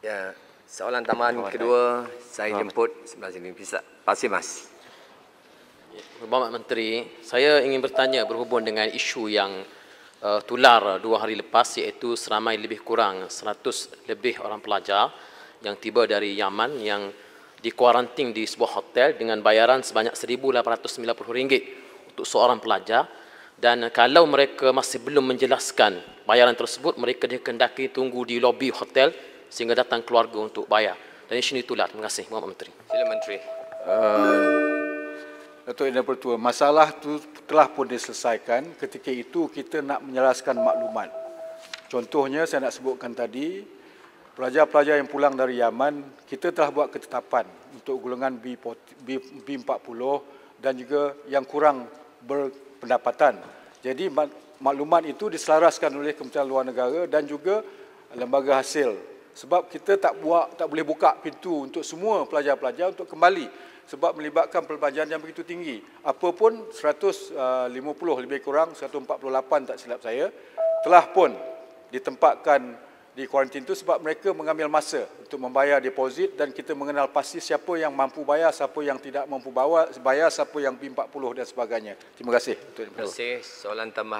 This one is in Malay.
Ya, soalan taman oh, kedua tak. saya jemput sebelah sini bisa. Pasti Mas. Bapak Menteri, saya ingin bertanya berhubung dengan isu yang uh, tular dua hari lepas iaitu seramai lebih kurang 100 lebih orang pelajar yang tiba dari Yaman yang dikuarantin di sebuah hotel dengan bayaran sebanyak RM1,890 untuk seorang pelajar dan kalau mereka masih belum menjelaskan bayaran tersebut mereka dikendaki tunggu di lobi hotel sehingga datang keluarga untuk bayar. Dan di sini itulah. Terima kasih, Muhammad Menteri. Sila Menteri. Uh, Datuk Indah Pertua, masalah itu telah pun diselesaikan. Ketika itu kita nak menyelaskan maklumat. Contohnya saya nak sebutkan tadi, pelajar-pelajar yang pulang dari Yaman, kita telah buat ketetapan untuk golongan B40, B, B40 dan juga yang kurang berpendapatan. Jadi maklumat itu diselaraskan oleh Kementerian Luar Negara dan juga lembaga hasil sebab kita tak buat tak boleh buka pintu untuk semua pelajar-pelajar untuk kembali sebab melibatkan perbelanjaan yang begitu tinggi. Apa pun 150 eh, lebih kurang 148 tak silap saya telah pun ditempatkan di kuarantin itu sebab mereka mengambil masa untuk membayar deposit dan kita mengenal pasti siapa yang mampu bayar, siapa yang tidak mampu bayar, siapa yang B40 dan sebagainya. Terima kasih. Terima kasih. Soalan tambahan.